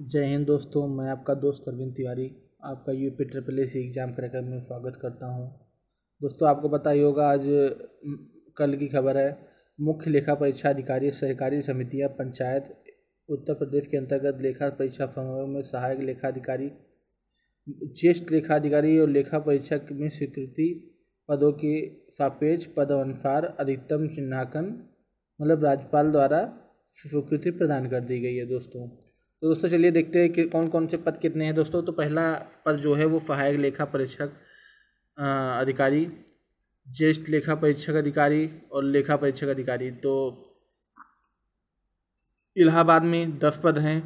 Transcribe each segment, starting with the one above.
जय हिंद दोस्तों मैं आपका दोस्त अरविंद तिवारी आपका U P triple S exam cracker में स्वागत करता हूं दोस्तों आपको पता ही होगा आज कल की खबर है मुख्य लेखा परीक्षा अधिकारी सहकारी समितियां पंचायत उत्तर प्रदेश के अंतर्गत लेखा परीक्षा फर्मों में सहायक लेखा अधिकारी ज्येष्ठ लेखा अधिकारी और लेखा परीक्षक में स्वीकृति पदों के सापेक्ष पदानुसार अधिकतम चिन्हांकन मतलब राज्यपाल द्वारा स्वीकृति प्रदान कर दी गई है दोस्तों तो दोस्तों चलिए देखते हैं कि कौन कौन से पद कितने हैं दोस्तों तो पहला पद जो है वो सहायक लेखा परीक्षक अधिकारी ज्येष्ठ लेखा परीक्षक अधिकारी और लेखा परीक्षक अधिकारी तो इलाहाबाद में दस पद हैं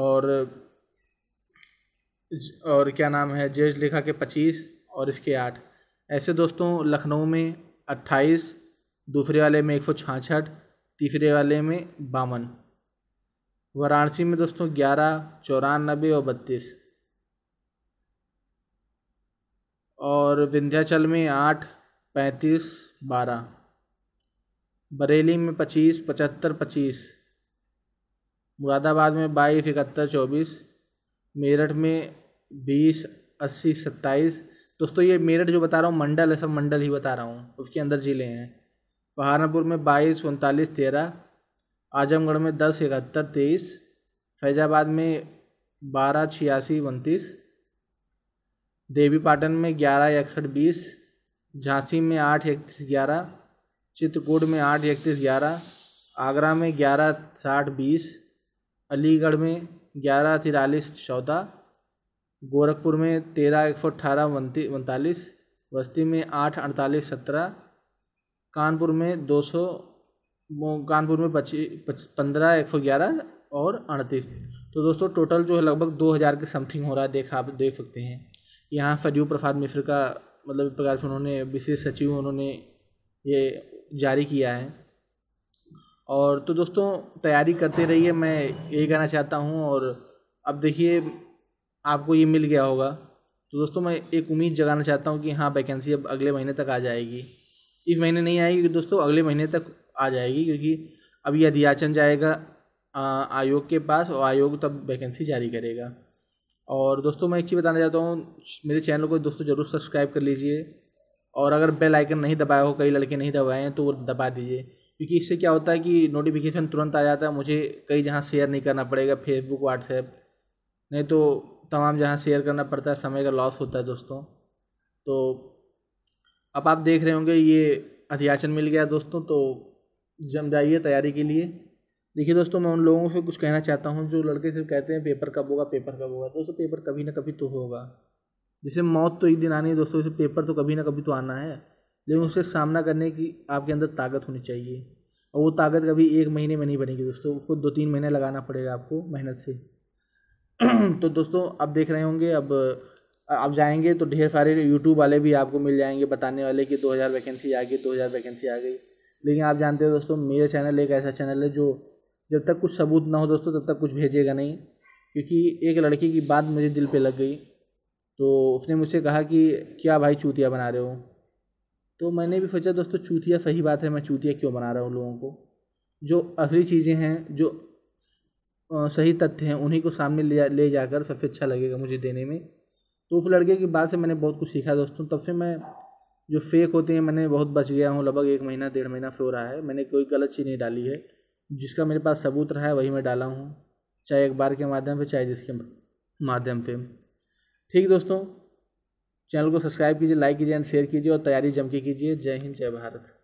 और और क्या नाम है ज्येष्ठ लेखा के पच्चीस और इसके आठ ऐसे दोस्तों लखनऊ में अट्ठाईस दूसरे वाले में एक सौ छाछठ तीसरे वाले में बावन वाराणसी में दोस्तों ग्यारह चौरानबे और बत्तीस और विंध्याचल में आठ पैंतीस बारह बरेली में पच्चीस पचहत्तर पच्चीस मुरादाबाद में बाईस इकहत्तर चौबीस मेरठ में बीस अस्सी सत्ताईस दोस्तों ये मेरठ जो बता रहा हूँ मंडल है सब मंडल ही बता रहा हूँ उसके अंदर ज़िले हैं सहारनपुर में बाईस उनतालीस तेरह आजमगढ़ में दस इकहत्तर तेईस फैजाबाद में बारह छियासी उनतीस देवीपाटन में ग्यारह इकसठ बीस झांसी में आठ इकतीस ग्यारह चित्रकूट में आठ इकतीस ग्यारह आगरा में ग्यारह साठ बीस अलीगढ़ में ग्यारह तिरालीस चौदह गोरखपुर में तेरह एक सौ अठारह उनतालीस बस्ती में आठ अड़तालीस सत्रह कानपुर में दो सौ कानपुर में पच्चीस पंद्रह एक सौ ग्यारह और अड़तीस तो दोस्तों टोटल जो है लगभग दो हज़ार के समथिंग हो रहा है देख आप देख सकते हैं यहाँ सरयू प्रसाद मिश्र का मतलब इस प्रकार से उन्होंने विशेष सचिव उन्होंने ये जारी किया है और तो दोस्तों तैयारी करते रहिए मैं यही कहना चाहता हूँ और अब देखिए आपको ये मिल गया होगा तो दोस्तों मैं एक उम्मीद जगाना चाहता हूँ कि हाँ वैकेंसी अब अगले महीने तक आ जाएगी इस महीने नहीं आएगी दोस्तों अगले महीने तक आ जाएगी क्योंकि अब यह अधियाचन जाएगा आयोग के पास और आयोग तब वैकेंसी जारी करेगा और दोस्तों मैं एक चीज़ बताना चाहता हूँ मेरे चैनल को दोस्तों ज़रूर सब्सक्राइब कर लीजिए और अगर बेल आइकन नहीं दबाया हो कई लड़के नहीं दबाए हैं तो वो दबा दीजिए क्योंकि इससे क्या होता है कि नोटिफिकेशन तुरंत आ जाता है मुझे कई जहाँ शेयर नहीं करना पड़ेगा फेसबुक व्हाट्सएप नहीं तो तमाम जहाँ शेयर करना पड़ता है समय का लॉस होता है दोस्तों तो अब आप देख रहे होंगे ये अधियाचन मिल गया दोस्तों तो जम जाइए तैयारी के लिए देखिए दोस्तों मैं उन लोगों से कुछ कहना चाहता हूँ जो लड़के सिर्फ कहते हैं पेपर कब होगा पेपर कब होगा दोस्तों पेपर कभी ना कभी तो होगा जैसे मौत तो एक दिन आनी है दोस्तों जैसे पेपर तो कभी ना कभी तो आना है लेकिन उससे सामना करने की आपके अंदर ताकत होनी चाहिए और वो ताकत कभी एक महीने में नहीं बनेगी दोस्तों उसको दो तीन महीने लगाना पड़ेगा आपको मेहनत से तो दोस्तों आप देख रहे होंगे अब आप जाएंगे तो ढेर सारे यूट्यूब वाले भी आपको मिल जाएंगे बताने वाले कि 2000 वैकेंसी आ गई 2000 वैकेंसी आ गई लेकिन आप जानते हो दोस्तों मेरा चैनल एक ऐसा चैनल है जो जब तक कुछ सबूत ना हो दोस्तों तब तक कुछ भेजेगा नहीं क्योंकि एक लड़की की बात मुझे दिल पे लग गई तो उसने मुझसे कहा कि क्या भाई चूतिया बना रहे हो तो मैंने भी सोचा दोस्तों चूतिया सही बात है मैं चूतिया क्यों बना रहा हूँ लोगों को जो असली चीज़ें हैं जो सही तथ्य हैं उन्हीं को सामने ले जा ले जाकर सबसे अच्छा लगेगा मुझे देने में तो उस लड़के की बात से मैंने बहुत कुछ सीखा दोस्तों तब से मैं जो फेक होते हैं मैंने बहुत बच गया हूँ लगभग एक महीना डेढ़ महीना हो रहा है मैंने कोई गलत चीज़ नहीं डाली है जिसका मेरे पास सबूत रहा है वही मैं डाला हूँ चाहे अखबार के माध्यम से चाहे जिसके माध्यम से ठीक दोस्तों चैनल को सब्सक्राइब कीजिए लाइक कीजिए एंड शेयर कीजिए और तैयारी जम के कीजिए जय हिंद जय भारत